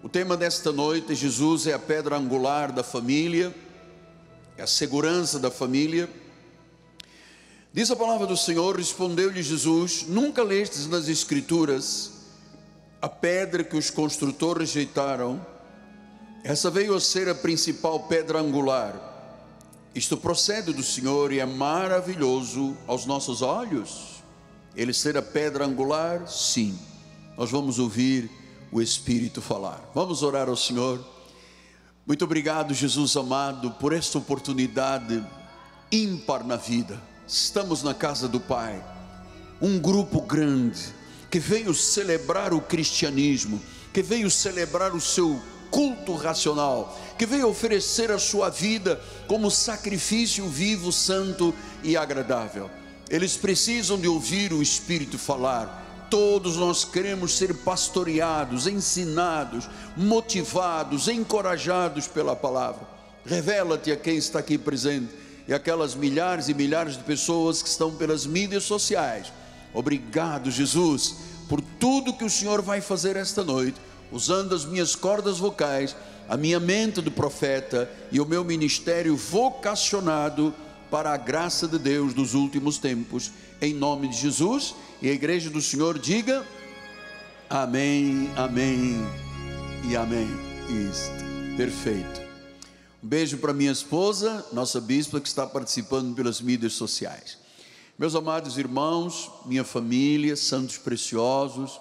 O tema desta noite, Jesus é a pedra angular da família, é a segurança da família. Diz a palavra do Senhor: Respondeu-lhe Jesus: Nunca lestes nas Escrituras a pedra que os construtores rejeitaram, essa veio a ser a principal pedra angular. Isto procede do Senhor e é maravilhoso aos nossos olhos. Ele ser a pedra angular, sim. Nós vamos ouvir o Espírito falar. Vamos orar ao Senhor. Muito obrigado, Jesus amado, por esta oportunidade ímpar na vida. Estamos na casa do Pai, um grupo grande que veio celebrar o cristianismo, que veio celebrar o seu culto racional, que veio oferecer a sua vida como sacrifício vivo, santo e agradável. Eles precisam de ouvir o Espírito falar Todos nós queremos ser pastoreados, ensinados, motivados, encorajados pela palavra. Revela-te a quem está aqui presente e aquelas milhares e milhares de pessoas que estão pelas mídias sociais. Obrigado, Jesus, por tudo que o Senhor vai fazer esta noite, usando as minhas cordas vocais, a minha mente do profeta e o meu ministério vocacionado para a graça de Deus dos últimos tempos em nome de Jesus. E a igreja do Senhor diga: Amém, Amém e Amém. Isto, perfeito. Um beijo para minha esposa, nossa bispa, que está participando pelas mídias sociais. Meus amados irmãos, minha família, santos preciosos,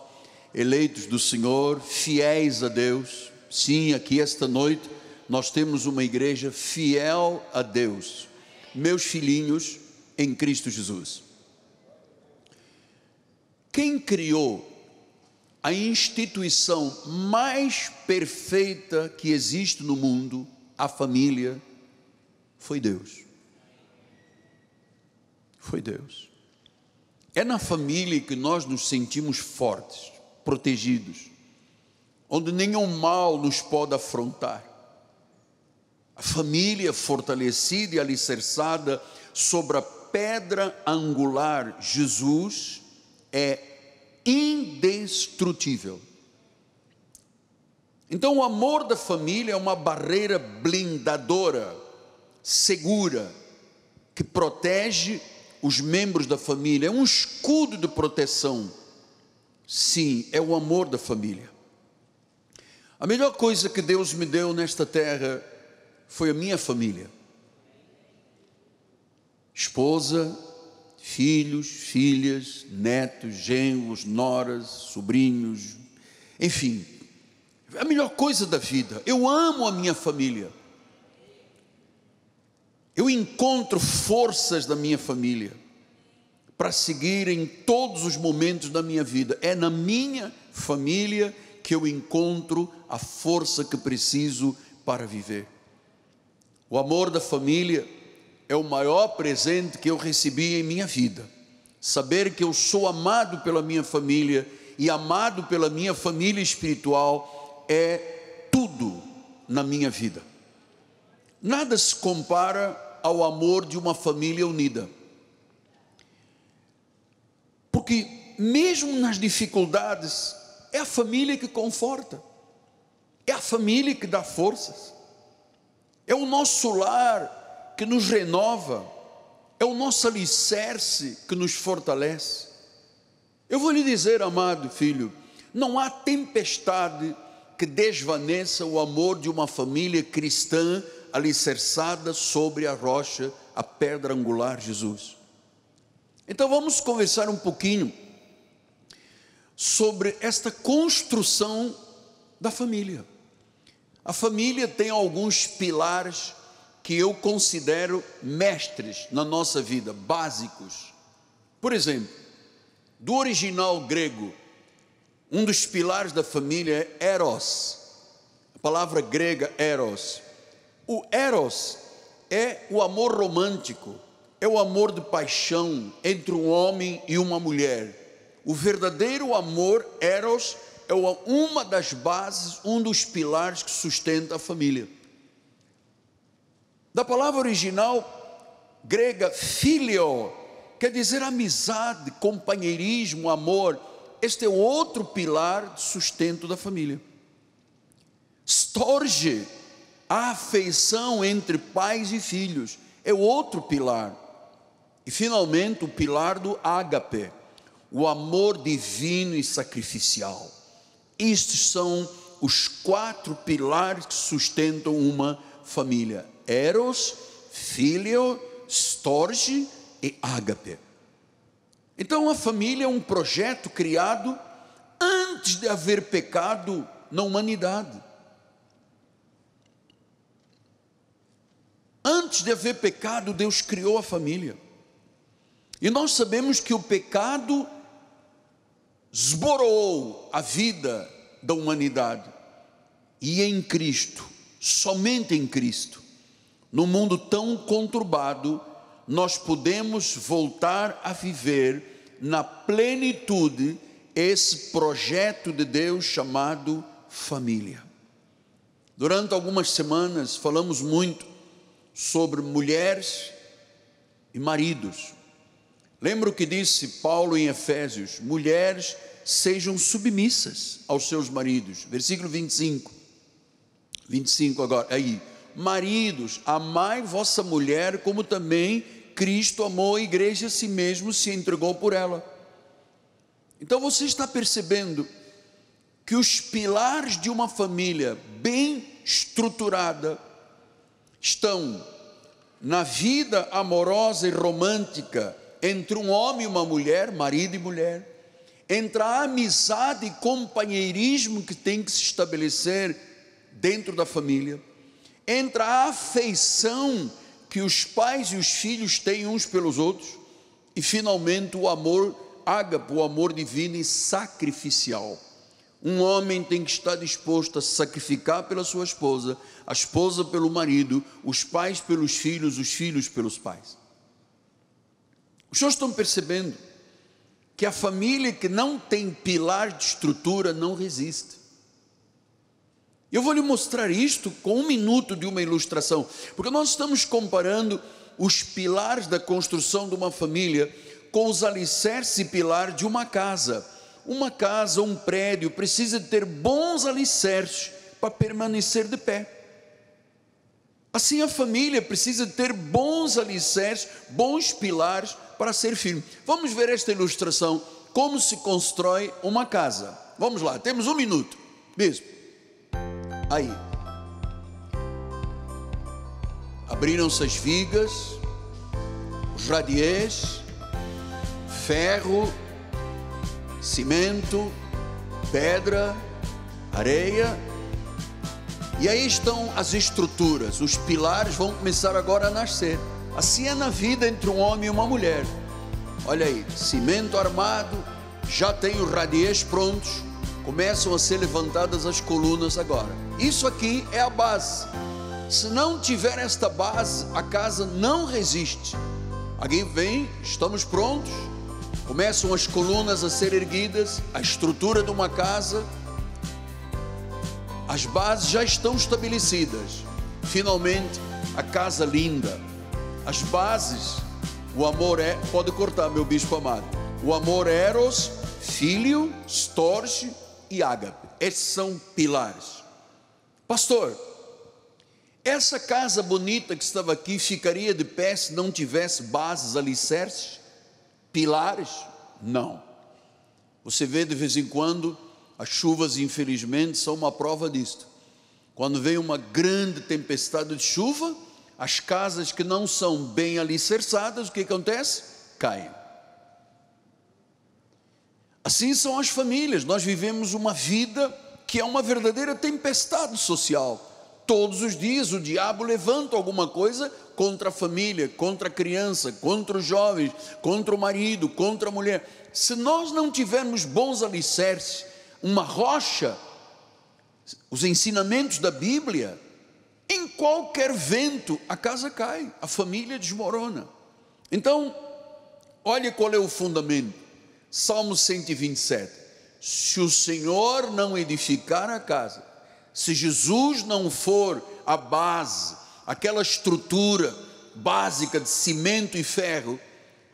eleitos do Senhor, fiéis a Deus. Sim, aqui esta noite nós temos uma igreja fiel a Deus. Meus filhinhos em Cristo Jesus. Quem criou a instituição mais perfeita que existe no mundo, a família, foi Deus. Foi Deus. É na família que nós nos sentimos fortes, protegidos, onde nenhum mal nos pode afrontar. A família fortalecida e alicerçada sobre a pedra angular, Jesus, é indestrutível. Então, o amor da família é uma barreira blindadora, segura, que protege os membros da família, é um escudo de proteção. Sim, é o amor da família. A melhor coisa que Deus me deu nesta terra foi a minha família. Esposa, filhos, filhas, netos, genros, noras, sobrinhos, enfim, é a melhor coisa da vida. Eu amo a minha família. Eu encontro forças da minha família para seguir em todos os momentos da minha vida. É na minha família que eu encontro a força que preciso para viver. O amor da família é o maior presente que eu recebi em minha vida. Saber que eu sou amado pela minha família e amado pela minha família espiritual é tudo na minha vida. Nada se compara ao amor de uma família unida. Porque, mesmo nas dificuldades, é a família que conforta, é a família que dá forças, é o nosso lar que nos renova, é o nosso alicerce que nos fortalece. Eu vou lhe dizer, amado filho, não há tempestade que desvaneça o amor de uma família cristã alicerçada sobre a rocha, a pedra angular Jesus. Então vamos conversar um pouquinho sobre esta construção da família. A família tem alguns pilares que eu considero mestres na nossa vida, básicos. Por exemplo, do original grego, um dos pilares da família é Eros, a palavra grega Eros. O Eros é o amor romântico, é o amor de paixão entre um homem e uma mulher. O verdadeiro amor, Eros, é uma das bases, um dos pilares que sustenta a família. Da palavra original grega filio, quer dizer amizade, companheirismo, amor. Este é outro pilar de sustento da família. Storge, a afeição entre pais e filhos, é outro pilar. E finalmente o pilar do ágape, o amor divino e sacrificial. Estes são os quatro pilares que sustentam uma família eros, filho, storge e ágape. Então a família é um projeto criado antes de haver pecado na humanidade. Antes de haver pecado, Deus criou a família. E nós sabemos que o pecado esborou a vida da humanidade. E em Cristo, somente em Cristo, num mundo tão conturbado, nós podemos voltar a viver na plenitude esse projeto de Deus chamado família. Durante algumas semanas falamos muito sobre mulheres e maridos. Lembra o que disse Paulo em Efésios: mulheres sejam submissas aos seus maridos. Versículo 25. 25 agora, aí. Maridos, amai vossa mulher, como também Cristo amou a igreja a si mesmo, se entregou por ela. Então você está percebendo que os pilares de uma família bem estruturada estão na vida amorosa e romântica entre um homem e uma mulher, marido e mulher, entre a amizade e companheirismo que tem que se estabelecer dentro da família entra a afeição que os pais e os filhos têm uns pelos outros, e finalmente o amor ágapo, o amor divino e sacrificial. Um homem tem que estar disposto a se sacrificar pela sua esposa, a esposa pelo marido, os pais pelos filhos, os filhos pelos pais. Os senhores estão percebendo que a família que não tem pilar de estrutura não resiste. Eu vou lhe mostrar isto com um minuto de uma ilustração, porque nós estamos comparando os pilares da construção de uma família com os alicerces e pilar de uma casa. Uma casa, um prédio, precisa ter bons alicerces para permanecer de pé. Assim, a família precisa ter bons alicerces, bons pilares para ser firme. Vamos ver esta ilustração: como se constrói uma casa. Vamos lá, temos um minuto. Bispo. Aí. Abriram-se as vigas, os radiês, ferro, cimento, pedra, areia. E aí estão as estruturas, os pilares vão começar agora a nascer. Assim é na vida entre um homem e uma mulher. Olha aí, cimento armado, já tem os radiês prontos, Começam a ser levantadas as colunas agora. Isso aqui é a base. Se não tiver esta base, a casa não resiste. Alguém vem, estamos prontos. Começam as colunas a ser erguidas, a estrutura de uma casa. As bases já estão estabelecidas. Finalmente, a casa linda. As bases, o amor é, pode cortar, meu bispo amado. O amor é eros, filho, storge, e ágape. Esses são pilares. Pastor, essa casa bonita que estava aqui ficaria de pé se não tivesse bases, alicerces, pilares? Não. Você vê de vez em quando, as chuvas, infelizmente, são uma prova disto. Quando vem uma grande tempestade de chuva, as casas que não são bem alicerçadas, o que acontece? Caem. Assim são as famílias. Nós vivemos uma vida que é uma verdadeira tempestade social. Todos os dias o diabo levanta alguma coisa contra a família, contra a criança, contra os jovens, contra o marido, contra a mulher. Se nós não tivermos bons alicerces, uma rocha, os ensinamentos da Bíblia, em qualquer vento a casa cai, a família desmorona. Então, olhe qual é o fundamento Salmo 127. Se o Senhor não edificar a casa, se Jesus não for a base, aquela estrutura básica de cimento e ferro,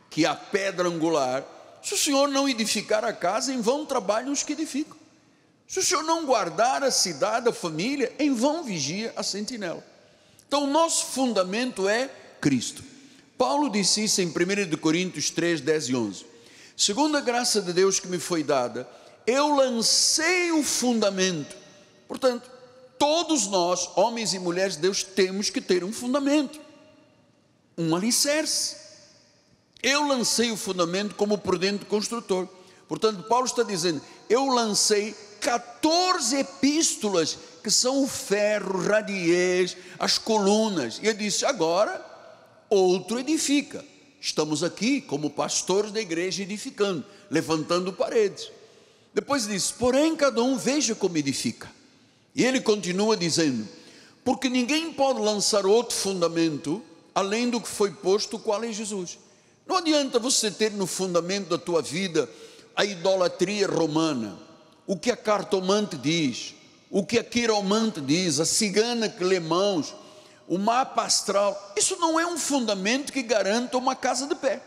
que é a pedra angular, se o Senhor não edificar a casa, em vão trabalham os que edificam. Se o Senhor não guardar a cidade, a família, em vão vigia a sentinela. Então, o nosso fundamento é Cristo. Paulo disse isso em 1 Coríntios 3, 10 e 11. Segundo a graça de Deus que me foi dada, eu lancei o fundamento. Portanto, todos nós, homens e mulheres de Deus, temos que ter um fundamento, um alicerce. Eu lancei o fundamento como prudente construtor. Portanto, Paulo está dizendo: eu lancei 14 epístolas que são o ferro, radiez, as colunas. E ele disse: agora outro edifica estamos aqui como pastores da igreja edificando, levantando paredes. Depois diz: Porém, cada um veja como edifica. E ele continua dizendo: Porque ninguém pode lançar outro fundamento além do que foi posto, qual é Jesus. Não adianta você ter no fundamento da tua vida a idolatria romana, o que a cartomante diz, o que a quiromante diz, a cigana que lê mãos, o mapa astral, isso não é um fundamento que garanta uma casa de pé.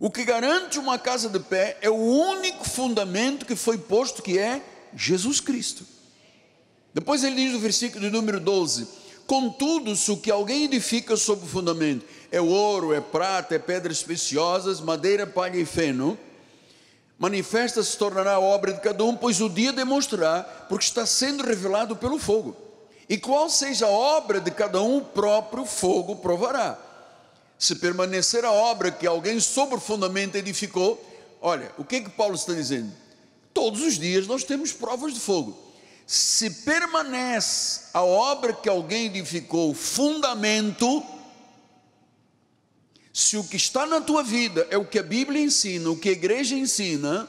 O que garante uma casa de pé é o único fundamento que foi posto, que é Jesus Cristo. Depois ele diz no versículo de número 12: Contudo, se o que alguém edifica sob o fundamento é ouro, é prata, é pedras preciosas, madeira, palha e feno, manifesta se tornará a obra de cada um, pois o dia demonstrará, porque está sendo revelado pelo fogo. E qual seja a obra de cada um, o próprio fogo provará. Se permanecer a obra que alguém sobre o fundamento edificou, olha, o que é que Paulo está dizendo? Todos os dias nós temos provas de fogo. Se permanece a obra que alguém edificou, fundamento, se o que está na tua vida é o que a Bíblia ensina, o que a igreja ensina,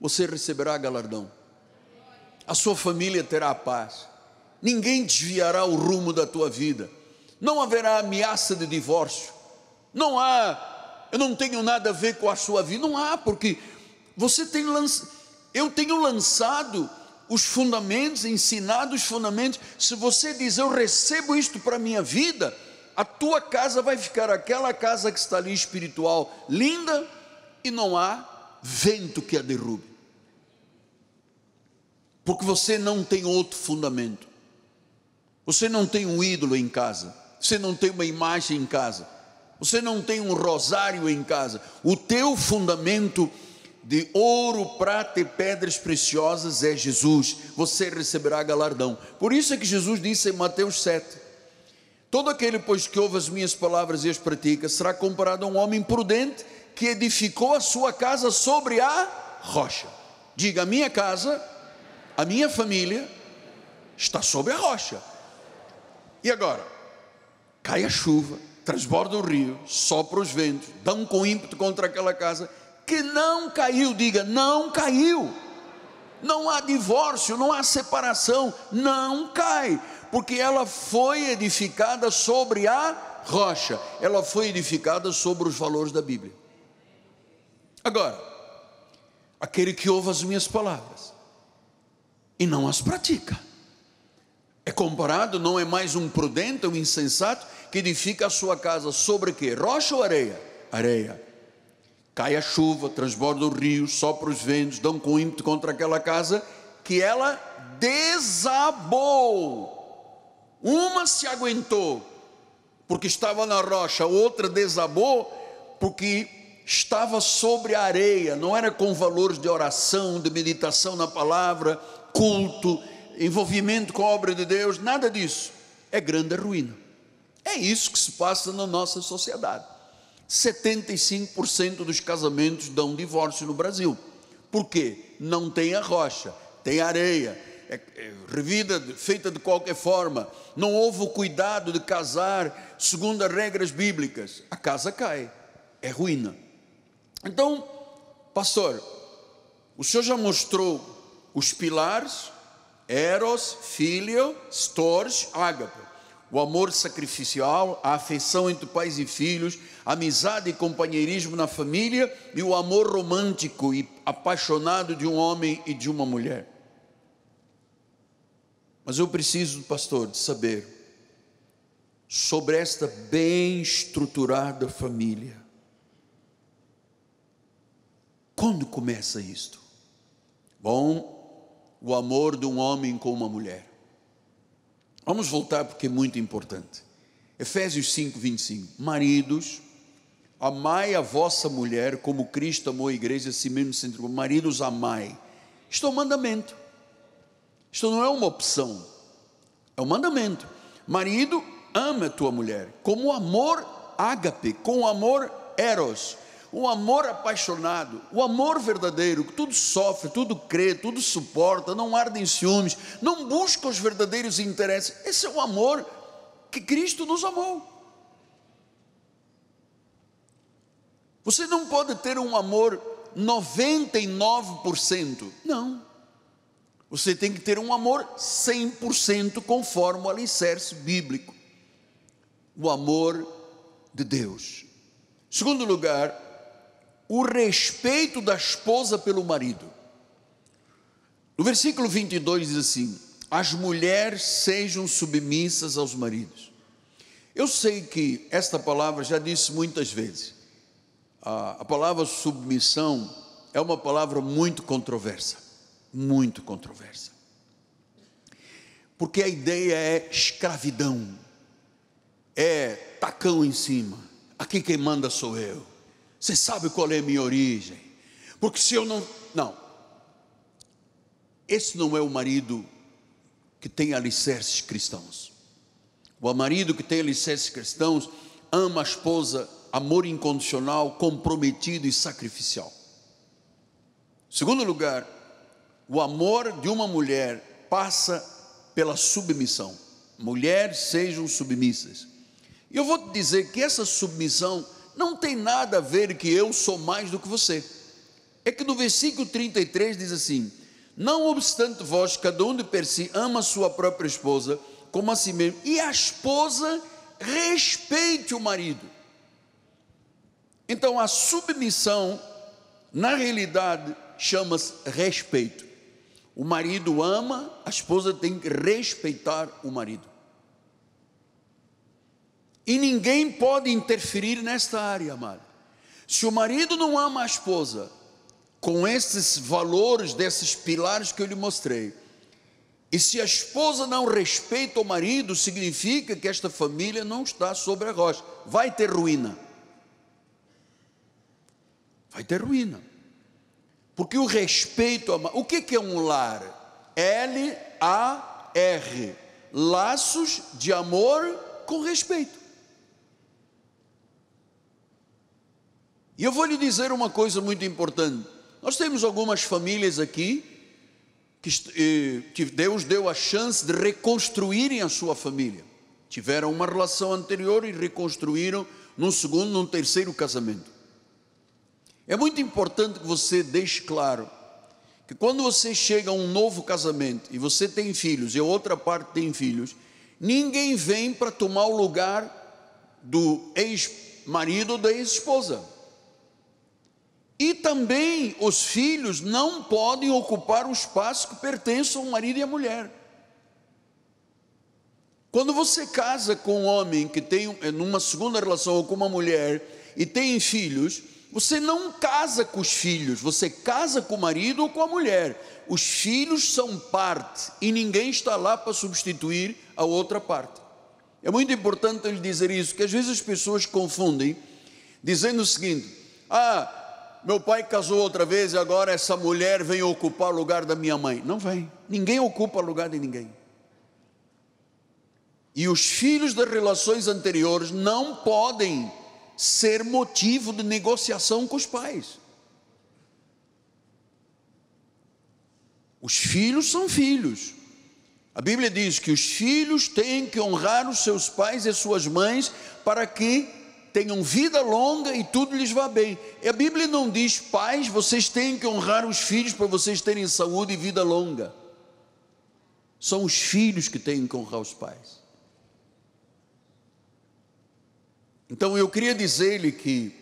você receberá galardão. A sua família terá paz ninguém desviará o rumo da tua vida, não haverá ameaça de divórcio, não há, eu não tenho nada a ver com a sua vida, não há, porque você tem lançado, eu tenho lançado os fundamentos, ensinado os fundamentos, se você diz eu recebo isto para a minha vida, a tua casa vai ficar aquela casa que está ali espiritual, linda, e não há vento que a derrube. Porque você não tem outro fundamento. Você não tem um ídolo em casa, você não tem uma imagem em casa, você não tem um rosário em casa. O teu fundamento de ouro, prata e pedras preciosas é Jesus. Você receberá galardão. Por isso é que Jesus disse em Mateus 7: Todo aquele, pois, que ouve as minhas palavras e as pratica, será comparado a um homem prudente que edificou a sua casa sobre a rocha. Diga: a minha casa, a minha família está sobre a rocha. E agora? Cai a chuva, transborda o rio, sopra os ventos, dão com ímpeto contra aquela casa que não caiu. Diga, não caiu. Não há divórcio, não há separação, não cai, porque ela foi edificada sobre a rocha, ela foi edificada sobre os valores da Bíblia. Agora, aquele que ouve as minhas palavras e não as pratica é comparado, não é mais um prudente, um insensato, que edifica a sua casa sobre quê? Rocha ou areia? Areia. Cai a chuva, transborda o rio, sopra os ventos, dão com ímpeto contra aquela casa, que ela desabou. Uma se aguentou, porque estava na rocha, outra desabou, porque estava sobre a areia, não era com valores de oração, de meditação na palavra, culto envolvimento com a obra de Deus, nada disso. É grande ruína. É isso que se passa na nossa sociedade. 75% dos casamentos dão divórcio no Brasil. Por quê? Não tem a rocha, tem areia, é, é, revida feita de qualquer forma. Não houve o cuidado de casar segundo as regras bíblicas. A casa cai, é ruína. Então, pastor, o senhor já mostrou os pilares, Eros, filho, storge, Ágape. O amor sacrificial, a afeição entre pais e filhos, amizade e companheirismo na família e o amor romântico e apaixonado de um homem e de uma mulher. Mas eu preciso, pastor, de saber sobre esta bem estruturada família. Quando começa isto? Bom, o amor de um homem com uma mulher. Vamos voltar porque é muito importante. Efésios 5, 25. Maridos, amai a vossa mulher como Cristo amou a igreja, a si mesmo se entregou. Maridos, amai. Isto é um mandamento. Isto não é uma opção. É um mandamento. Marido, ama a tua mulher. Como o amor ágape, com o amor eros. O amor apaixonado, o amor verdadeiro, que tudo sofre, tudo crê, tudo suporta, não arde em ciúmes, não busca os verdadeiros interesses. Esse é o amor que Cristo nos amou. Você não pode ter um amor 99%. Não. Você tem que ter um amor 100% conforme o alicerce bíblico. O amor de Deus. Segundo lugar, o respeito da esposa pelo marido. No versículo 22 diz assim: As mulheres sejam submissas aos maridos. Eu sei que esta palavra já disse muitas vezes. A, a palavra submissão é uma palavra muito controversa, muito controversa. Porque a ideia é escravidão, é tacão em cima. Aqui quem manda sou eu você sabe qual é a minha origem? Porque se eu não. Não. Esse não é o marido que tem alicerces cristãos. O marido que tem alicerces cristãos ama a esposa, amor incondicional, comprometido e sacrificial. Segundo lugar, o amor de uma mulher passa pela submissão. Mulheres sejam submissas. E Eu vou te dizer que essa submissão não tem nada a ver que eu sou mais do que você. É que no versículo 33 diz assim: Não obstante vós, cada um de per si ama sua própria esposa como a si mesmo, e a esposa respeite o marido. Então a submissão, na realidade, chama-se respeito. O marido ama, a esposa tem que respeitar o marido. E ninguém pode interferir nesta área, amado. Se o marido não ama a esposa, com esses valores, desses pilares que eu lhe mostrei, e se a esposa não respeita o marido, significa que esta família não está sobre a rocha. Vai ter ruína. Vai ter ruína. Porque o respeito. O que é um lar? L-A-R. Laços de amor com respeito. E eu vou lhe dizer uma coisa muito importante. Nós temos algumas famílias aqui eh, que Deus deu a chance de reconstruírem a sua família. Tiveram uma relação anterior e reconstruíram num segundo, num terceiro casamento. É muito importante que você deixe claro que quando você chega a um novo casamento e você tem filhos e a outra parte tem filhos, ninguém vem para tomar o lugar do ex-marido ou da ex-esposa. E também os filhos não podem ocupar o espaço que pertence ao marido e à mulher. Quando você casa com um homem que tem numa segunda relação ou com uma mulher e tem filhos, você não casa com os filhos, você casa com o marido ou com a mulher. Os filhos são parte e ninguém está lá para substituir a outra parte. É muito importante ele dizer isso, que às vezes as pessoas confundem, dizendo o seguinte: ah, meu pai casou outra vez e agora essa mulher vem ocupar o lugar da minha mãe. Não vem. Ninguém ocupa o lugar de ninguém. E os filhos das relações anteriores não podem ser motivo de negociação com os pais. Os filhos são filhos. A Bíblia diz que os filhos têm que honrar os seus pais e suas mães para que tenham vida longa e tudo lhes vá bem. E a Bíblia não diz, pais, vocês têm que honrar os filhos para vocês terem saúde e vida longa. São os filhos que têm que honrar os pais. Então eu queria dizer-lhe que,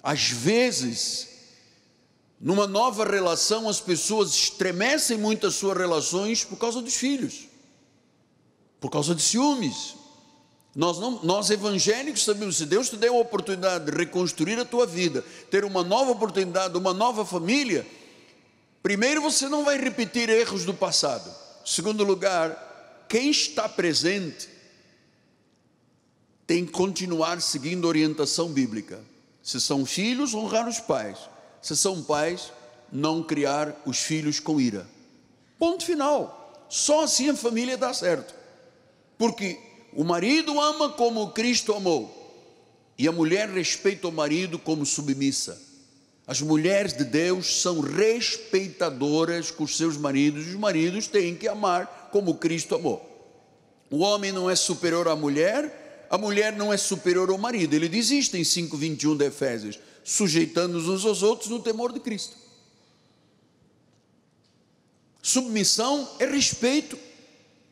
às vezes, numa nova relação, as pessoas estremecem muito as suas relações por causa dos filhos, por causa de ciúmes, nós, não, nós evangélicos sabemos, se Deus te deu a oportunidade de reconstruir a tua vida, ter uma nova oportunidade, uma nova família, primeiro você não vai repetir erros do passado. Segundo lugar, quem está presente tem que continuar seguindo a orientação bíblica. Se são filhos, honrar os pais. Se são pais, não criar os filhos com ira. Ponto final. Só assim a família dá certo. Porque o marido ama como Cristo amou, e a mulher respeita o marido como submissa. As mulheres de Deus são respeitadoras com os seus maridos, e os maridos têm que amar como Cristo amou. O homem não é superior à mulher, a mulher não é superior ao marido. Ele diz isto em 5,21 de Efésios, sujeitando-nos uns aos outros no temor de Cristo. Submissão é respeito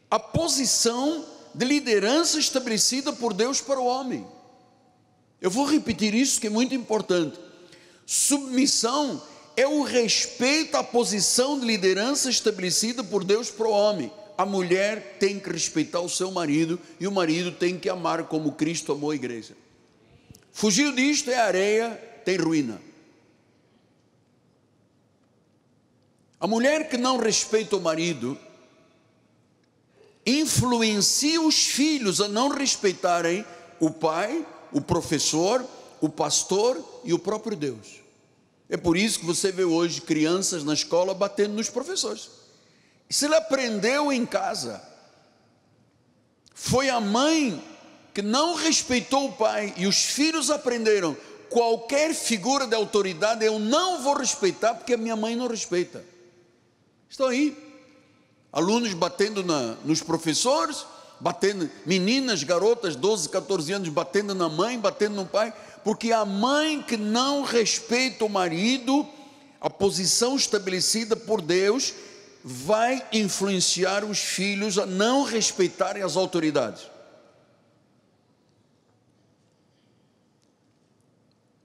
à posição de liderança estabelecida por Deus para o homem. Eu vou repetir isso que é muito importante. Submissão é o respeito à posição de liderança estabelecida por Deus para o homem. A mulher tem que respeitar o seu marido e o marido tem que amar como Cristo amou a igreja. Fugiu disto é areia, tem ruína. A mulher que não respeita o marido, influencia os filhos a não respeitarem o pai, o professor, o pastor e o próprio Deus. É por isso que você vê hoje crianças na escola batendo nos professores. Se ele aprendeu em casa, foi a mãe que não respeitou o pai e os filhos aprenderam. Qualquer figura de autoridade eu não vou respeitar porque a minha mãe não respeita. Estão aí alunos batendo na, nos professores, batendo, meninas, garotas, 12, 14 anos, batendo na mãe, batendo no pai, porque a mãe que não respeita o marido, a posição estabelecida por Deus, vai influenciar os filhos a não respeitarem as autoridades.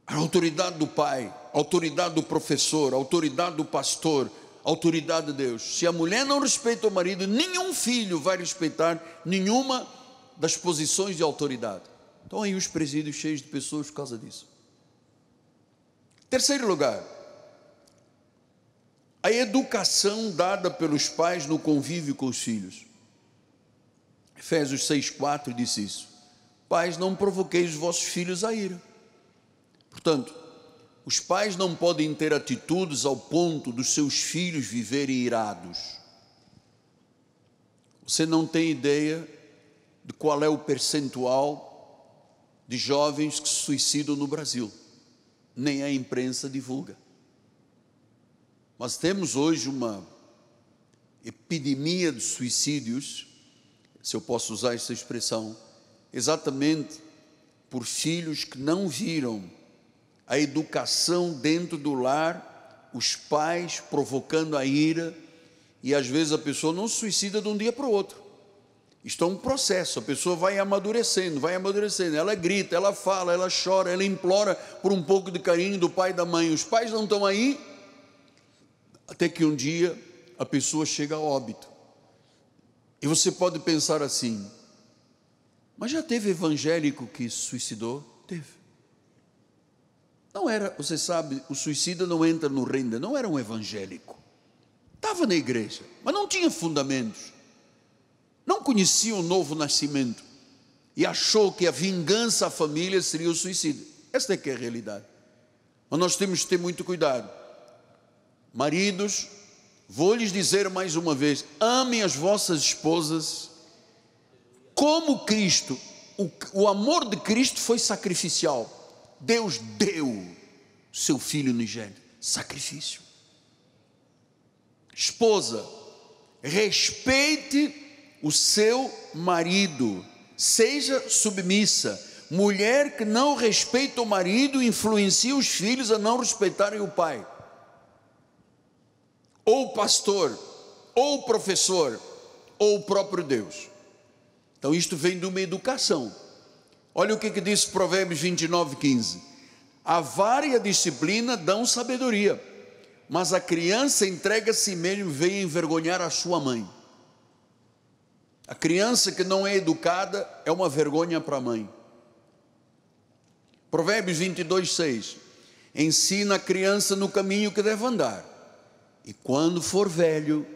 A autoridade do pai, a autoridade do professor, a autoridade do pastor, autoridade de Deus. Se a mulher não respeita o marido, nenhum filho vai respeitar nenhuma das posições de autoridade. Então aí os presídios cheios de pessoas por causa disso. Terceiro lugar, a educação dada pelos pais no convívio com os filhos. Efésios 6,4 diz isso: Pais, não provoqueis os vossos filhos a ira. Portanto, os pais não podem ter atitudes ao ponto dos seus filhos viverem irados. Você não tem ideia de qual é o percentual de jovens que se suicidam no Brasil. Nem a imprensa divulga. Nós temos hoje uma epidemia de suicídios, se eu posso usar essa expressão, exatamente por filhos que não viram a educação dentro do lar, os pais provocando a ira, e às vezes a pessoa não se suicida de um dia para o outro. Isto é um processo, a pessoa vai amadurecendo, vai amadurecendo. Ela grita, ela fala, ela chora, ela implora por um pouco de carinho do pai e da mãe. Os pais não estão aí, até que um dia a pessoa chega a óbito. E você pode pensar assim: mas já teve evangélico que suicidou? Teve. Não era, você sabe, o suicida não entra no reino, não era um evangélico. Estava na igreja, mas não tinha fundamentos. Não conhecia o novo nascimento e achou que a vingança à família seria o suicídio. Esta é que é a realidade. Mas nós temos que ter muito cuidado. Maridos, vou lhes dizer mais uma vez: amem as vossas esposas como Cristo. O, o amor de Cristo foi sacrificial. Deus deu seu filho no gênero Sacrifício. Esposa, respeite o seu marido, seja submissa. Mulher que não respeita o marido influencia os filhos a não respeitarem o pai. Ou o pastor, ou o professor, ou o próprio Deus. Então, isto vem de uma educação Olha o que, que diz Provérbios 29, 15. A vara e a disciplina dão sabedoria, mas a criança entrega a si mesmo vem envergonhar a sua mãe. A criança que não é educada é uma vergonha para a mãe. Provérbios 22, 6. Ensina a criança no caminho que deve andar, e quando for velho,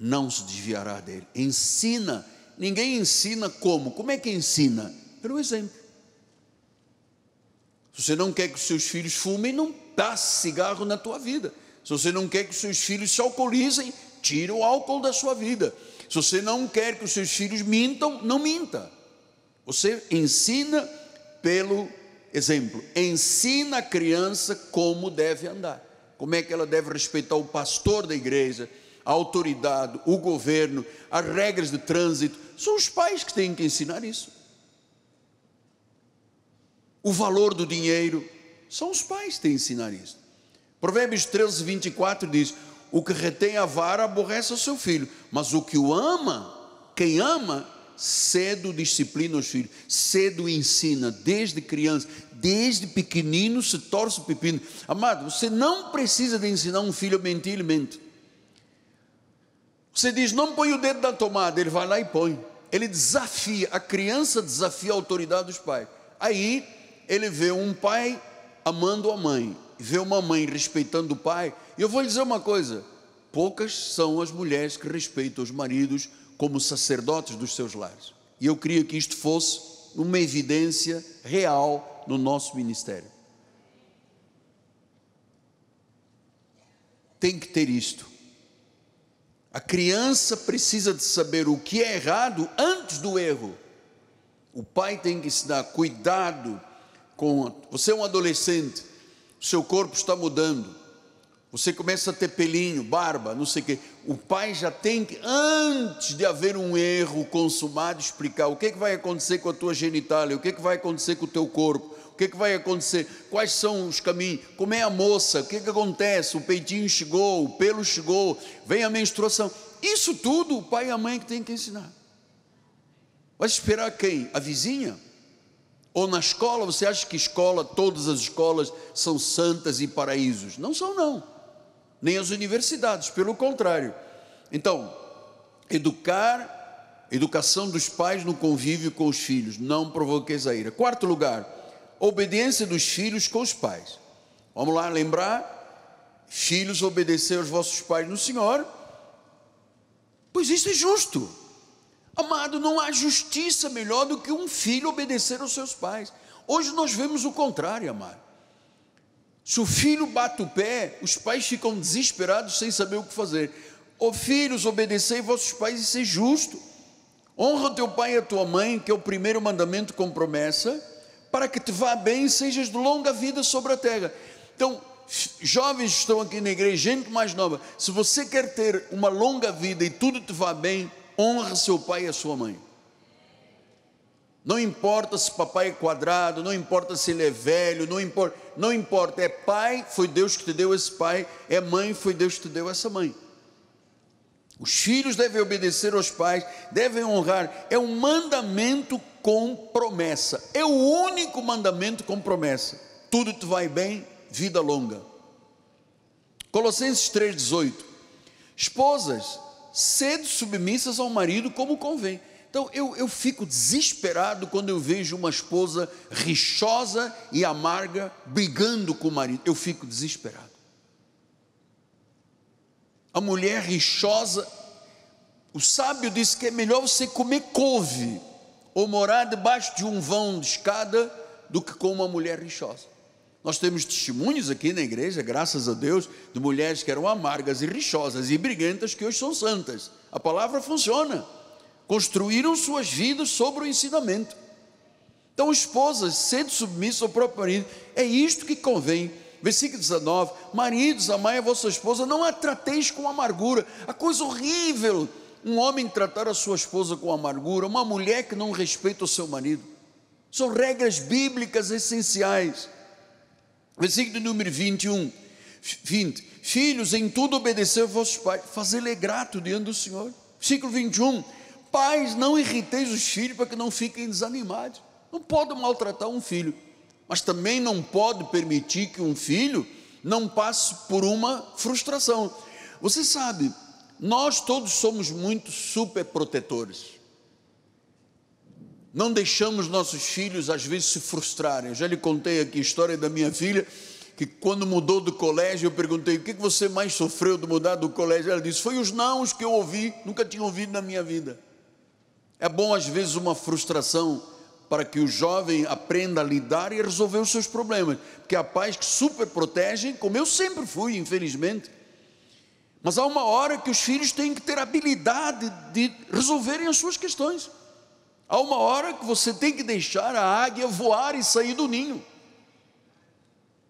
não se desviará dele. Ensina, ninguém ensina como. Como é que ensina? o exemplo. Se você não quer que os seus filhos fumem, não passe cigarro na tua vida. Se você não quer que os seus filhos se alcoolizem, tira o álcool da sua vida. Se você não quer que os seus filhos mintam, não minta. Você ensina pelo exemplo. Ensina a criança como deve andar. Como é que ela deve respeitar o pastor da igreja, a autoridade, o governo, as regras de trânsito. São os pais que têm que ensinar isso o valor do dinheiro. São os pais que ensinar isso. Provérbios 13, 24 diz: O que retém a vara aborrece o seu filho, mas o que o ama, quem ama, cedo disciplina os filhos, cedo ensina, desde criança, desde pequenino se torce o pepino. Amado, você não precisa de ensinar um filho a mentir, ele mente. Você diz, não põe o dedo na tomada, ele vai lá e põe. Ele desafia, a criança desafia a autoridade dos pais. Aí ele vê um pai amando a mãe, vê uma mãe respeitando o pai. E eu vou lhe dizer uma coisa: poucas são as mulheres que respeitam os maridos como sacerdotes dos seus lares. E eu queria que isto fosse uma evidência real no nosso ministério. Tem que ter isto. A criança precisa de saber o que é errado antes do erro. O pai tem que se dar cuidado você é um adolescente, seu corpo está mudando. Você começa a ter pelinho, barba, não sei o quê. O pai já tem que, antes de haver um erro consumado, explicar o que, é que vai acontecer com a tua genitália, o que, é que vai acontecer com o teu corpo, o que, é que vai acontecer, quais são os caminhos, como é a moça, o que, é que acontece, o peitinho chegou, o pelo chegou, vem a menstruação. Isso tudo o pai e a mãe que tem que ensinar. Vai esperar quem? A vizinha? Ou na escola, você acha que escola, todas as escolas são santas e paraísos? Não são, não. Nem as universidades, pelo contrário. Então, educar, educação dos pais no convívio com os filhos, não provoqueis a ira. Quarto lugar, obediência dos filhos com os pais. Vamos lá lembrar, filhos obedecer aos vossos pais no Senhor, pois isso é justo. Amado, não há justiça melhor do que um filho obedecer aos seus pais. Hoje nós vemos o contrário, amado. Se o filho bate o pé, os pais ficam desesperados sem saber o que fazer. Ô filhos, obedecei vossos pais e ser justo. Honra teu pai e a tua mãe, que é o primeiro mandamento com promessa, para que te vá bem e sejas de longa vida sobre a terra. Então, jovens estão aqui na igreja, gente mais nova, se você quer ter uma longa vida e tudo te vá bem, honra seu pai e a sua mãe. Não importa se papai é quadrado, não importa se ele é velho, não importa, não importa, é pai, foi Deus que te deu esse pai, é mãe, foi Deus que te deu essa mãe. Os filhos devem obedecer aos pais, devem honrar, é um mandamento com promessa, é o único mandamento com promessa. Tudo te vai bem, vida longa. Colossenses 3,18: Esposas, sede submissas ao marido como convém. Então eu, eu fico desesperado quando eu vejo uma esposa rixosa e amarga brigando com o marido. Eu fico desesperado. A mulher rixosa, o sábio disse que é melhor você comer couve ou morar debaixo de um vão de escada do que com uma mulher rixosa. Nós temos testemunhos aqui na igreja, graças a Deus, de mulheres que eram amargas e rixosas e brigantas que hoje são santas. A palavra funciona. Construíram suas vidas sobre o ensinamento. Então, esposas, sendo submissas ao próprio marido, é isto que convém. Versículo 19: Maridos, amai a vossa esposa, não a trateis com amargura. A coisa horrível, um homem tratar a sua esposa com amargura, uma mulher que não respeita o seu marido. São regras bíblicas essenciais. Versículo número 21, 20. Filhos, em tudo obedecer a vossos pais, fazer-lhe grato diante do Senhor. Versículo 21. Pais, não irriteis os filhos para que não fiquem desanimados. Não pode maltratar um filho, mas também não pode permitir que um filho não passe por uma frustração. Você sabe, nós todos somos muito super protetores. Não deixamos nossos filhos às vezes se frustrarem. Eu já lhe contei aqui a história da minha filha, que quando mudou do colégio, eu perguntei: o que você mais sofreu de mudar do colégio? Ela disse: foi os nãos que eu ouvi, nunca tinha ouvido na minha vida. É bom às vezes uma frustração para que o jovem aprenda a lidar e a resolver os seus problemas, porque há pais que super protegem, como eu sempre fui, infelizmente. Mas há uma hora que os filhos têm que ter habilidade de resolverem as suas questões. Há uma hora que você tem que deixar a águia voar e sair do ninho.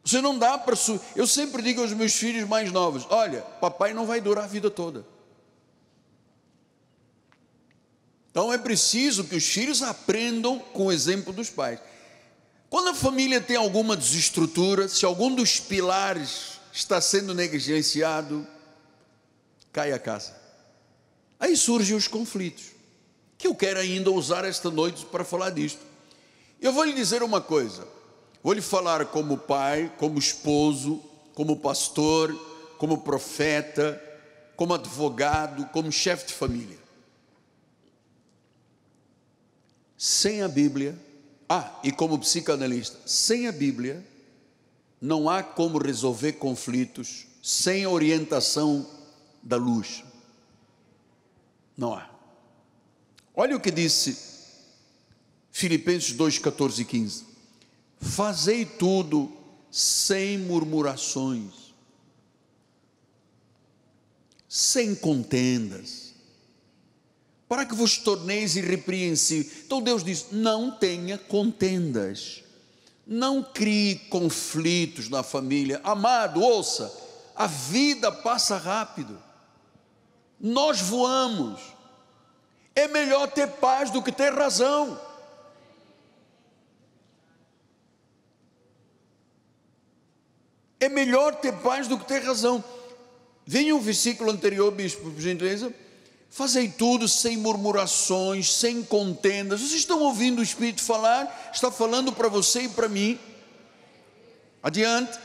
Você não dá para. Su... Eu sempre digo aos meus filhos mais novos: olha, papai não vai durar a vida toda. Então é preciso que os filhos aprendam com o exemplo dos pais. Quando a família tem alguma desestrutura, se algum dos pilares está sendo negligenciado, cai a casa. Aí surgem os conflitos que eu quero ainda usar esta noite para falar disto. Eu vou lhe dizer uma coisa, vou lhe falar como pai, como esposo, como pastor, como profeta, como advogado, como chefe de família. Sem a Bíblia, ah, e como psicanalista, sem a Bíblia, não há como resolver conflitos sem a orientação da luz. Não há. Olha o que disse Filipenses 2, 14 e 15. Fazei tudo sem murmurações, sem contendas, para que vos torneis irrepreensíveis. Então Deus diz: não tenha contendas, não crie conflitos na família. Amado, ouça, a vida passa rápido, nós voamos é melhor ter paz do que ter razão. É melhor ter paz do que ter razão. Vem um versículo anterior, bispo, por gentileza. Fazei tudo sem murmurações, sem contendas. Vocês estão ouvindo o Espírito falar? Está falando para você e para mim. Adiante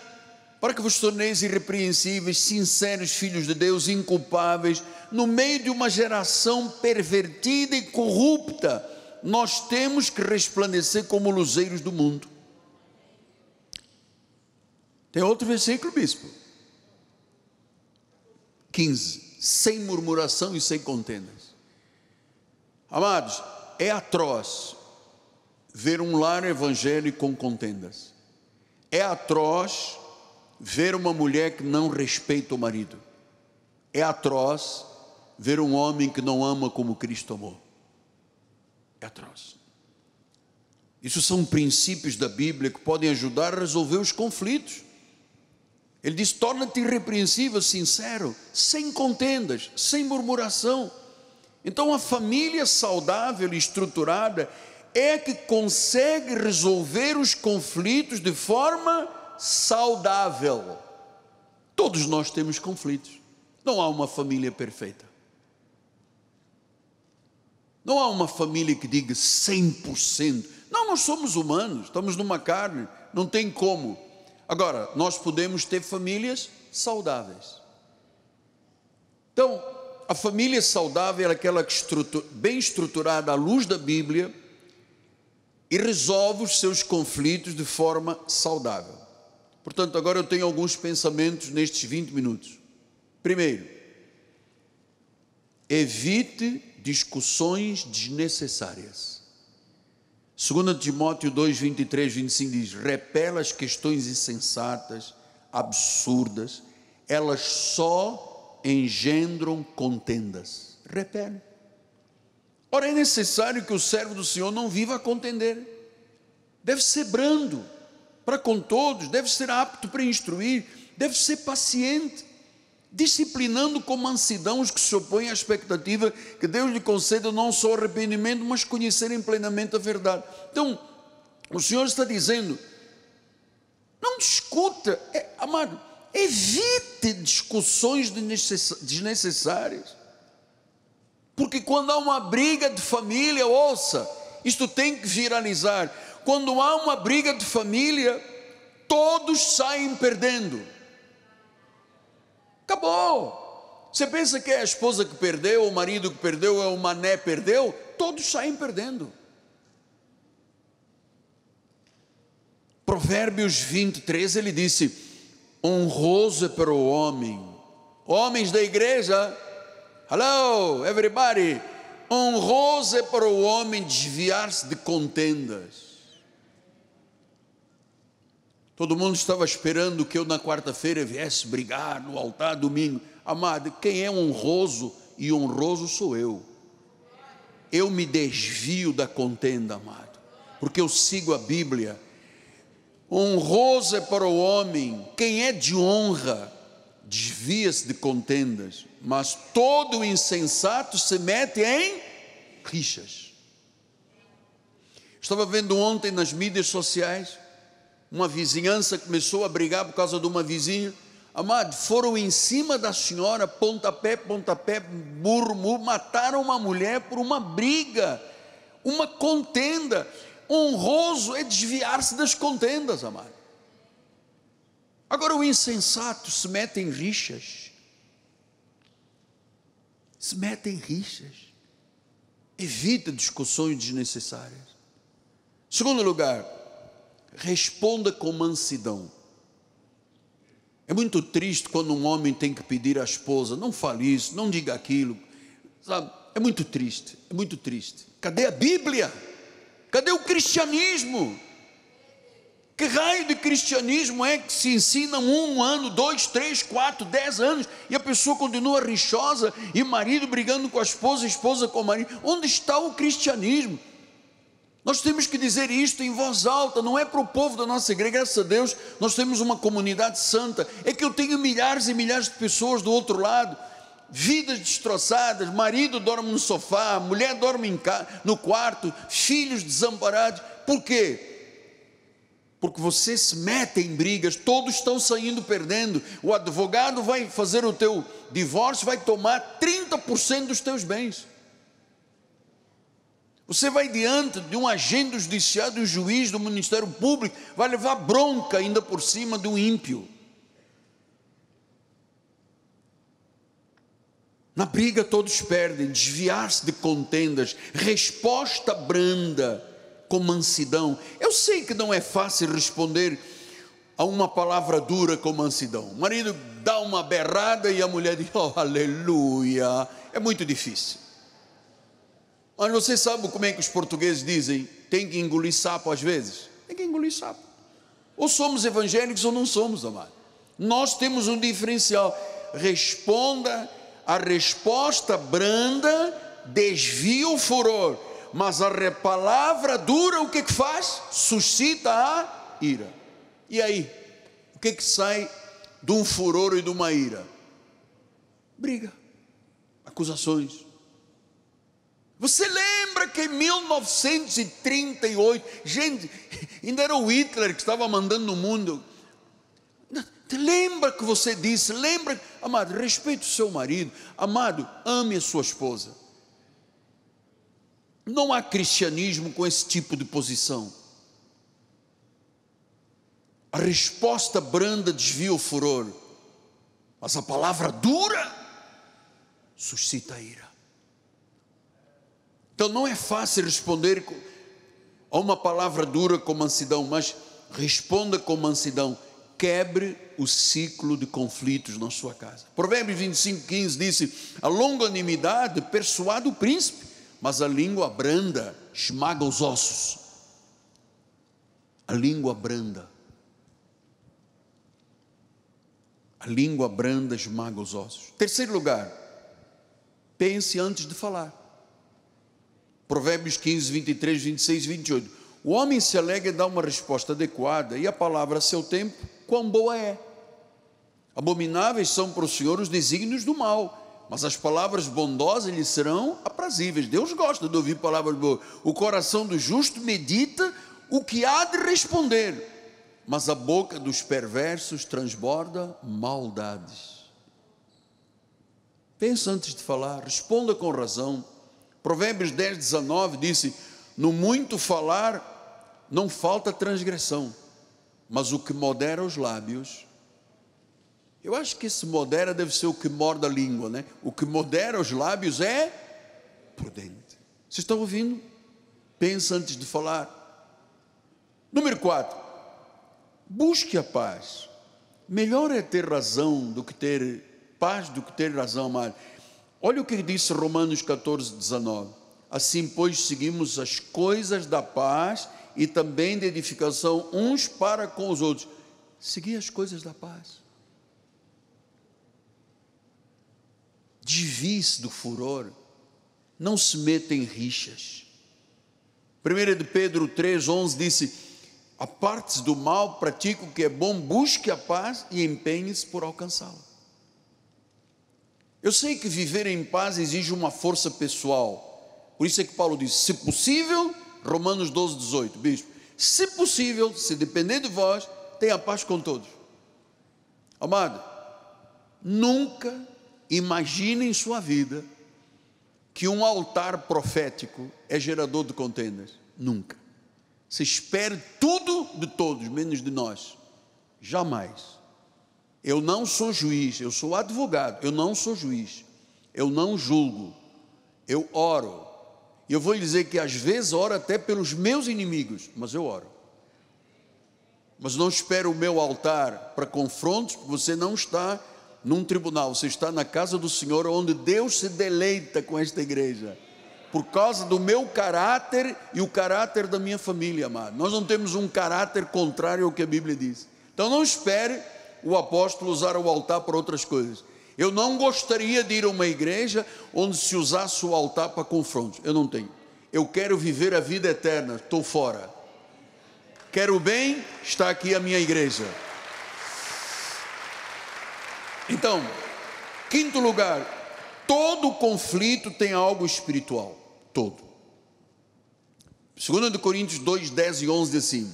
para que vos torneis irrepreensíveis, sinceros filhos de Deus, inculpáveis, no meio de uma geração pervertida e corrupta, nós temos que resplandecer como luzeiros do mundo. Tem outro versículo, bispo. 15. Sem murmuração e sem contendas. Amados, é atroz ver um lar evangélico com contendas. É atroz ver uma mulher que não respeita o marido. É atroz ver um homem que não ama como Cristo amou. É atroz. Isso são princípios da Bíblia que podem ajudar a resolver os conflitos. Ele diz: torna-te irrepreensível, sincero, sem contendas, sem murmuração. Então, a família saudável e estruturada é que consegue resolver os conflitos de forma saudável. Todos nós temos conflitos. Não há uma família perfeita. Não há uma família que diga 100%. Não, nós somos humanos, estamos numa carne, não tem como. Agora, nós podemos ter famílias saudáveis. Então, a família saudável é aquela que estrutura, bem estruturada à luz da Bíblia e resolve os seus conflitos de forma saudável. Portanto, agora eu tenho alguns pensamentos nestes 20 minutos. Primeiro, evite discussões desnecessárias. 2 Timóteo 2, 23, 25 diz: repela as questões insensatas, absurdas, elas só engendram contendas. Repele. Ora, é necessário que o servo do Senhor não viva a contender, deve ser brando para com todos, deve ser apto para instruir, deve ser paciente, disciplinando com mansidão os que se opõem à expectativa que Deus lhe conceda não só arrependimento, mas conhecerem plenamente a verdade. Então, o Senhor está dizendo: não discuta, é, amado, evite discussões desnecessárias. Porque quando há uma briga de família, ouça, isto tem que viralizar quando há uma briga de família, todos saem perdendo. Acabou. Você pensa que é a esposa que perdeu, o marido que perdeu, é o mané perdeu? Todos saem perdendo. Provérbios 23, ele disse: honroso é para o homem. Homens da igreja, hello, everybody. Honroso é para o homem desviar-se de contendas. Todo mundo estava esperando que eu na quarta-feira viesse brigar no altar domingo. Amado, quem é honroso e honroso sou eu. Eu me desvio da contenda, amado, porque eu sigo a Bíblia. Honroso é para o homem, quem é de honra desvia-se de contendas, mas todo insensato se mete em rixas. Estava vendo ontem nas mídias sociais uma vizinhança começou a brigar por causa de uma vizinha. Amado, foram em cima da senhora, pontapé, pontapé, burro, mataram uma mulher por uma briga, uma contenda. Honroso é desviar-se das contendas, amado. Agora o insensato se mete em rixas. Se mete em rixas. Evita discussões desnecessárias. Segundo lugar, responda com mansidão. É muito triste quando um homem tem que pedir à esposa: não fale isso, não diga aquilo. Sabe? É muito triste, é muito triste. Cadê a Bíblia? Cadê o cristianismo? Que raio de cristianismo é que se ensina um ano, dois, três, quatro, dez anos e a pessoa continua rixosa e marido brigando com a esposa, a esposa com o marido? Onde está o cristianismo? Nós temos que dizer isto em voz alta, não é para o povo da nossa igreja, graças a Deus, nós temos uma comunidade santa. É que eu tenho milhares e milhares de pessoas do outro lado, vidas destroçadas, marido dorme no sofá, mulher dorme no quarto, filhos desamparados. Por quê? porque você se mete em brigas, todos estão saindo perdendo. O advogado vai fazer o teu divórcio, vai tomar 30% dos teus bens. Você vai diante de um agente judiciário, de um juiz, do Ministério Público, vai levar bronca ainda por cima de um ímpio. Na briga todos perdem, desviar-se de contendas, resposta branda, com mansidão. Eu sei que não é fácil responder a uma palavra dura com mansidão. O marido dá uma berrada e a mulher diz: Oh, aleluia! É muito difícil. Mas você sabe como é que os portugueses dizem? Tem que engolir sapo às vezes. Tem que engolir sapo. Ou somos evangélicos ou não somos, amado. Nós temos um diferencial. Responda a resposta branda, desvia o furor, mas a palavra dura o que é que faz? Suscita a ira. E aí? O que é que sai de um furor e de uma ira? Briga, acusações, você lembra que em 1938, gente, ainda era o Hitler que estava mandando no mundo. Lembra que você disse, lembra, amado, respeite o seu marido, amado, ame a sua esposa. Não há cristianismo com esse tipo de posição. A resposta branda desvia o furor, mas a palavra dura suscita a ira. Então não é fácil responder a uma palavra dura com mansidão, mas responda com mansidão. Quebre o ciclo de conflitos na sua casa. Provérbios 25, 15 disse: A longanimidade persuade o príncipe, mas a língua branda esmaga os ossos. A língua branda. A língua branda esmaga os ossos. Terceiro lugar, pense antes de falar. Provérbios 15, 23, 26 e 28. O homem se alegra e dá uma resposta adequada, e a palavra a seu tempo, quão boa é. Abomináveis são para o Senhor os desígnios do mal, mas as palavras bondosas lhe serão aprazíveis. Deus gosta de ouvir palavras boas. O coração do justo medita o que há de responder, mas a boca dos perversos transborda maldades. Pensa antes de falar, responda com razão. Provérbios 10, 19 disse: No muito falar não falta transgressão, mas o que modera os lábios. Eu acho que esse modera deve ser o que morda a língua, né? O que modera os lábios é prudente. Vocês estão ouvindo? Pensa antes de falar. Número 4. Busque a paz. Melhor é ter razão do que ter paz do que ter razão, amado. Olha o que diz Romanos 14, 19. Assim, pois, seguimos as coisas da paz e também de edificação uns para com os outros. Seguir as coisas da paz. Divise do furor, não se meta em rixas. 1 de Pedro 11 disse: a parte do mal, pratique o que é bom, busque a paz e empenhe-se por alcançá-la. Eu sei que viver em paz exige uma força pessoal. Por isso é que Paulo diz: se possível, Romanos 12, 18, bispo, se possível, se depender de vós, tenha paz com todos. Amado, nunca imagine em sua vida que um altar profético é gerador de contendas. Nunca. Se espere tudo de todos, menos de nós. Jamais. Eu não sou juiz, eu sou advogado, eu não sou juiz, eu não julgo, eu oro. E eu vou dizer que às vezes oro até pelos meus inimigos, mas eu oro. Mas não espero o meu altar para confrontos, porque você não está num tribunal, você está na casa do Senhor, onde Deus se deleita com esta igreja, por causa do meu caráter e o caráter da minha família, amado. Nós não temos um caráter contrário ao que a Bíblia diz. Então não espere o apóstolo usar o altar para outras coisas. Eu não gostaria de ir a uma igreja onde se usasse o altar para confrontos. Eu não tenho. Eu quero viver a vida eterna, estou fora. Quero bem, está aqui a minha igreja. Então, quinto lugar, todo conflito tem algo espiritual, todo. 2 Coríntios 2, 10 e 11 diz assim: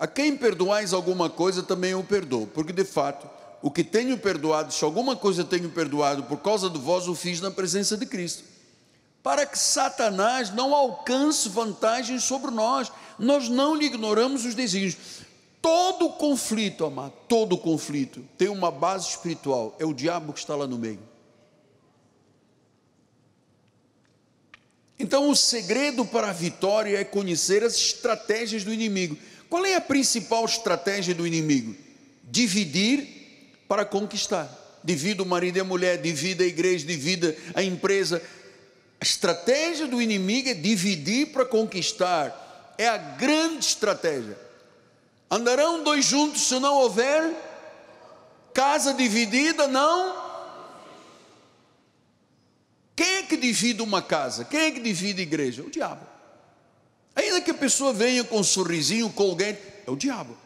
a quem perdoais alguma coisa, também eu perdoo, porque de fato, o que tenho perdoado, se alguma coisa tenho perdoado por causa de vós, o fiz na presença de Cristo. Para que Satanás não alcance vantagens sobre nós, nós não lhe ignoramos os desígnios. Todo conflito, amado, todo conflito tem uma base espiritual, é o diabo que está lá no meio. Então, o segredo para a vitória é conhecer as estratégias do inimigo. Qual é a principal estratégia do inimigo? Dividir para conquistar. Divida o marido e a mulher, divida a igreja, divida a empresa. A estratégia do inimigo é dividir para conquistar. É a grande estratégia. Andarão dois juntos se não houver casa dividida, não. Quem é que divide uma casa? Quem é que divide a igreja? O diabo. É que a pessoa venha com um sorrisinho, alguém É o diabo.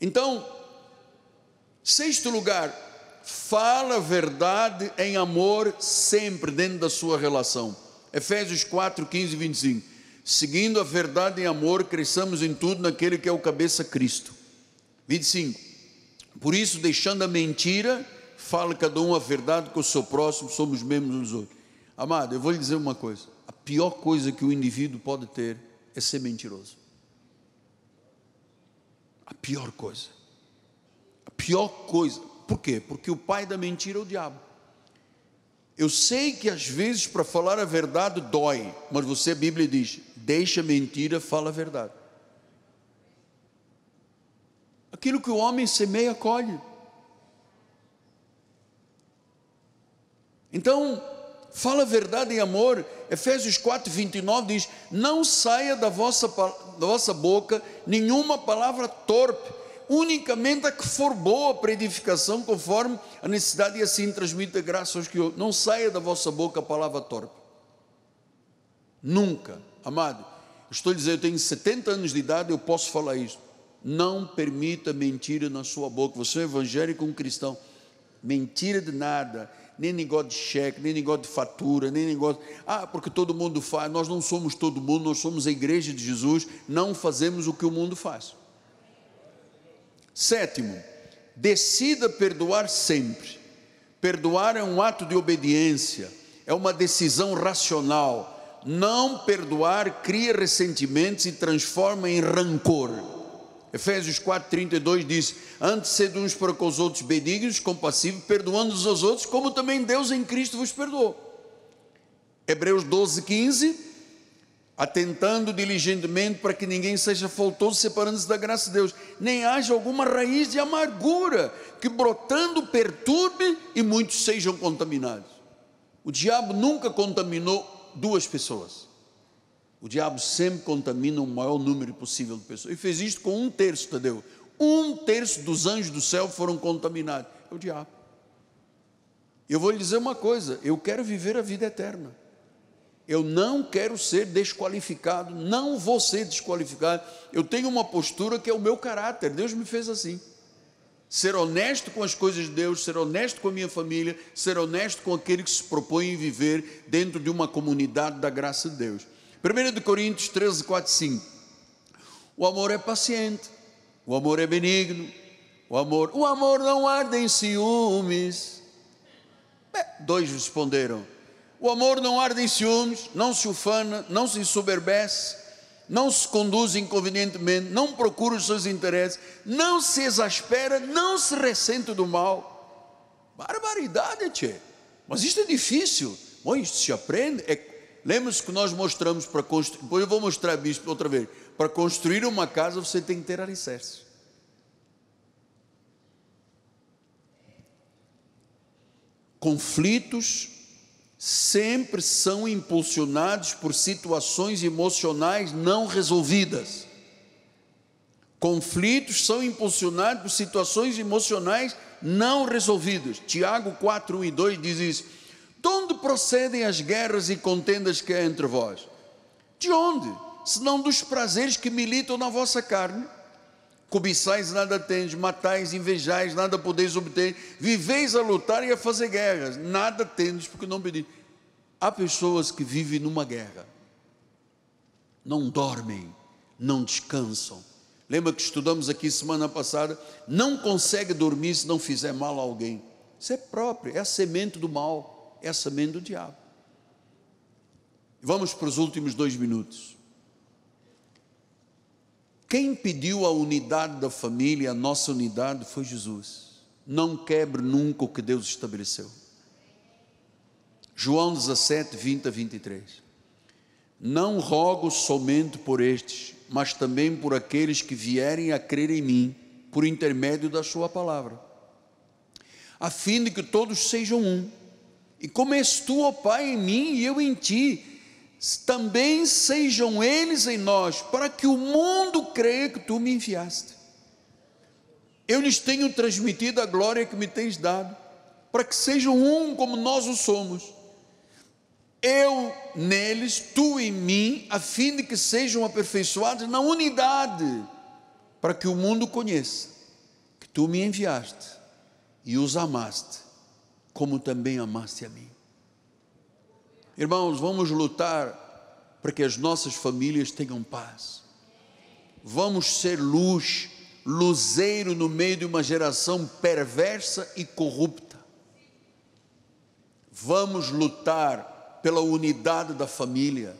Então, sexto lugar, fala a verdade em amor sempre dentro da sua relação. Efésios 4, 15 e 25. Seguindo a verdade em amor, cresçamos em tudo naquele que é o cabeça Cristo. 25. Por isso, deixando a mentira, fala cada um a verdade com o seu próximo, somos mesmos uns dos outros. Amado, eu vou lhe dizer uma coisa: a pior coisa que o indivíduo pode ter é ser mentiroso. A pior coisa. A pior coisa. Por quê? Porque o pai da mentira é o diabo. Eu sei que às vezes para falar a verdade dói, mas você, a Bíblia diz: deixa mentira, fala a verdade. Aquilo que o homem semeia, colhe. Então, fala verdade em amor. Efésios 4, 29 diz: Não saia da vossa, da vossa boca nenhuma palavra torpe, unicamente a que for boa para edificação, conforme a necessidade, e assim transmita graça aos que ouvem. Não saia da vossa boca a palavra torpe. Nunca, amado. Estou dizendo, eu tenho 70 anos de idade, eu posso falar isso. Não permita mentira na sua boca. Você é evangélico, um cristão. Mentira de nada nem negócio de cheque, nem negócio de fatura, nem negócio. Ah, porque todo mundo faz. Nós não somos todo mundo, nós somos a igreja de Jesus, não fazemos o que o mundo faz. Sétimo, decida perdoar sempre. Perdoar é um ato de obediência, é uma decisão racional. Não perdoar cria ressentimentos e transforma em rancor. Efésios 4, 32 diz: Antes sede uns para com os outros benignos, compassivos, perdoando-os aos outros, como também Deus em Cristo vos perdoou. Hebreus 12, 15: Atentando diligentemente para que ninguém seja faltoso, separando-se da graça de Deus, nem haja alguma raiz de amargura que brotando perturbe e muitos sejam contaminados. O diabo nunca contaminou duas pessoas. O diabo sempre contamina o maior número possível de pessoas. E fez isto com um terço, entendeu? Um terço dos anjos do céu foram contaminados. É o diabo. Eu vou lhe dizer uma coisa: eu quero viver a vida eterna. Eu não quero ser desqualificado, não vou ser desqualificado. Eu tenho uma postura que é o meu caráter. Deus me fez assim. Ser honesto com as coisas de Deus, ser honesto com a minha família, ser honesto com aquele que se propõe a viver dentro de uma comunidade da graça de Deus. 1 Coríntios 13, 4, 5. O amor é paciente, o amor é benigno, o amor, o amor não arde em ciúmes. Bem, dois responderam: O amor não arde em ciúmes, não se ufana, não se soberbece, não se conduz inconvenientemente, não procura os seus interesses, não se exaspera, não se ressente do mal. Barbaridade, tchê. Mas isto é difícil. Bom, isto se aprende, é Lembra-se que nós mostramos para construir, depois eu vou mostrar, bispo, outra vez. Para construir uma casa você tem que ter alicerce. Conflitos sempre são impulsionados por situações emocionais não resolvidas. Conflitos são impulsionados por situações emocionais não resolvidas. Tiago 4, 1 e 2 diz isso de onde procedem as guerras e contendas que há entre vós? De onde? Senão dos prazeres que militam na vossa carne. Cobiçais, nada tens, matais, invejais, nada podeis obter, viveis a lutar e a fazer guerras, nada tendes, porque não pedis. Há pessoas que vivem numa guerra, não dormem, não descansam. Lembra que estudamos aqui semana passada? Não consegue dormir se não fizer mal a alguém. Isso é próprio, é a semente do mal é a semente do diabo. Vamos para os últimos dois minutos. Quem pediu a unidade da família, a nossa unidade, foi Jesus. Não quebre nunca o que Deus estabeleceu. João 17, 20 a 23. Não rogo somente por estes, mas também por aqueles que vierem a crer em mim, por intermédio da Sua palavra, a fim de que todos sejam um e como és tu, ó Pai, em mim e eu em ti, também sejam eles em nós, para que o mundo creia que tu me enviaste. Eu lhes tenho transmitido a glória que me tens dado, para que sejam um como nós o somos. Eu neles, tu em mim, a fim de que sejam aperfeiçoados na unidade, para que o mundo conheça que tu me enviaste e os amaste como também amasse a mim. Irmãos, vamos lutar para que as nossas famílias tenham paz. Vamos ser luz, luzeiro no meio de uma geração perversa e corrupta. Vamos lutar pela unidade da família,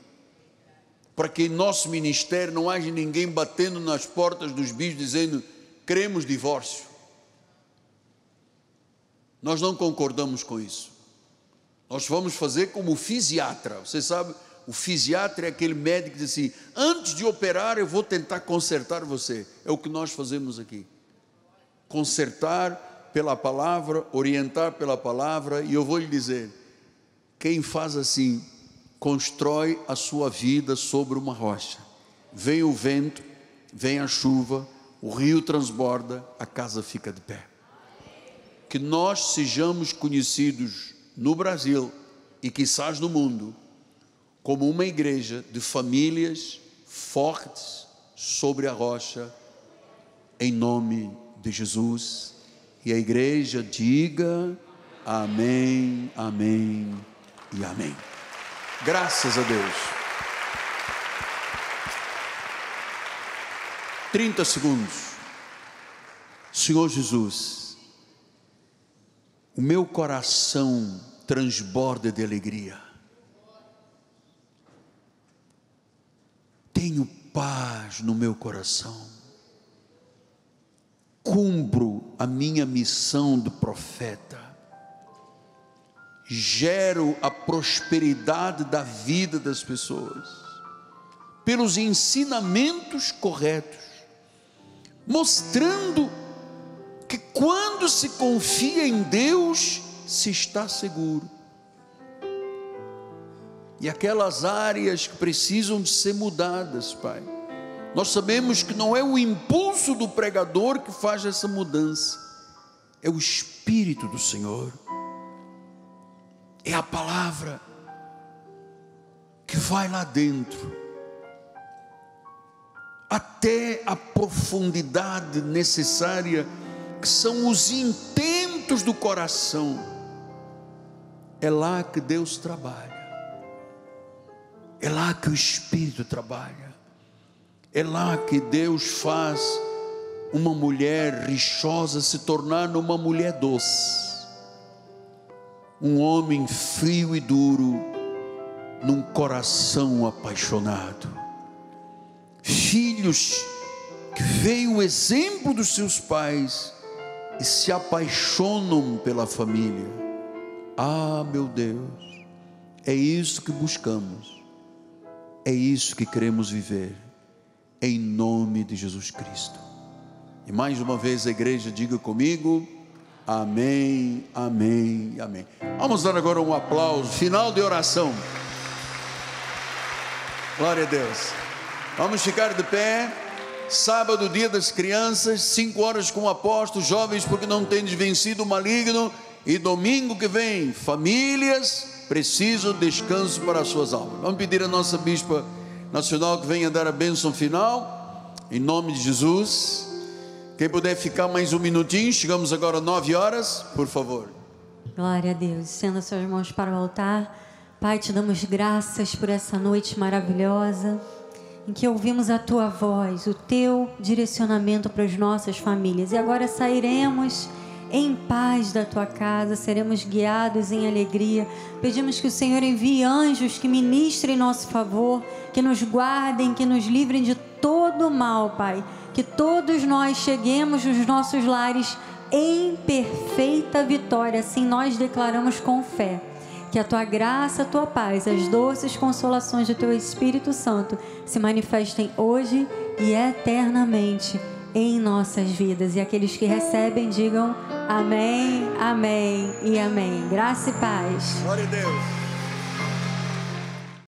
para que em nosso ministério não haja ninguém batendo nas portas dos bichos dizendo: queremos divórcio. Nós não concordamos com isso. Nós vamos fazer como o fisiatra. Você sabe, o fisiatra é aquele médico que diz assim: antes de operar, eu vou tentar consertar você. É o que nós fazemos aqui. Consertar pela palavra, orientar pela palavra, e eu vou lhe dizer: quem faz assim, constrói a sua vida sobre uma rocha. Vem o vento, vem a chuva, o rio transborda, a casa fica de pé que nós sejamos conhecidos no Brasil e quizás no mundo como uma igreja de famílias fortes sobre a rocha, em nome de Jesus. E a igreja diga amém, amém e amém. Graças a Deus. 30 segundos. Senhor Jesus, o meu coração transborda de alegria. Tenho paz no meu coração. Cumpro a minha missão do profeta. Gero a prosperidade da vida das pessoas pelos ensinamentos corretos, mostrando que quando se confia em Deus, se está seguro. E aquelas áreas que precisam de ser mudadas, Pai. Nós sabemos que não é o impulso do pregador que faz essa mudança, é o Espírito do Senhor, é a palavra que vai lá dentro, até a profundidade necessária que são os intentos do coração. É lá que Deus trabalha. É lá que o Espírito trabalha. É lá que Deus faz uma mulher rixosa se tornar numa mulher doce. Um homem frio e duro num coração apaixonado. Filhos que veem o exemplo dos seus pais e se apaixonam pela família. Ah, meu Deus, é isso que buscamos, é isso que queremos viver, em nome de Jesus Cristo. E mais uma vez a igreja diga comigo: Amém, Amém, Amém. Vamos dar agora um aplauso, final de oração. Glória a Deus. Vamos ficar de pé. Sábado, dia das crianças, 5 horas com apóstolos, jovens, porque não tendes vencido o maligno. E domingo que vem, famílias precisam descanso para suas almas. Vamos pedir à nossa bispa nacional que venha dar a bênção final, em nome de Jesus. Quem puder ficar mais um minutinho, chegamos agora às 9 horas, por favor. Glória a Deus. Sendo suas mãos para o altar. Pai, te damos graças por essa noite maravilhosa em que ouvimos a tua voz, o teu direcionamento para as nossas famílias. E agora sairemos em paz da tua casa, seremos guiados em alegria. Pedimos que o Senhor envie anjos que ministrem em nosso favor, que nos guardem, que nos livrem de todo mal, Pai. Que todos nós cheguemos nos nossos lares em perfeita vitória, assim nós declaramos com fé. Que a tua graça, a tua paz, as doces consolações do teu Espírito Santo se manifestem hoje e eternamente em nossas vidas. E aqueles que recebem, digam amém, amém e amém. Graça e paz. Glória a Deus.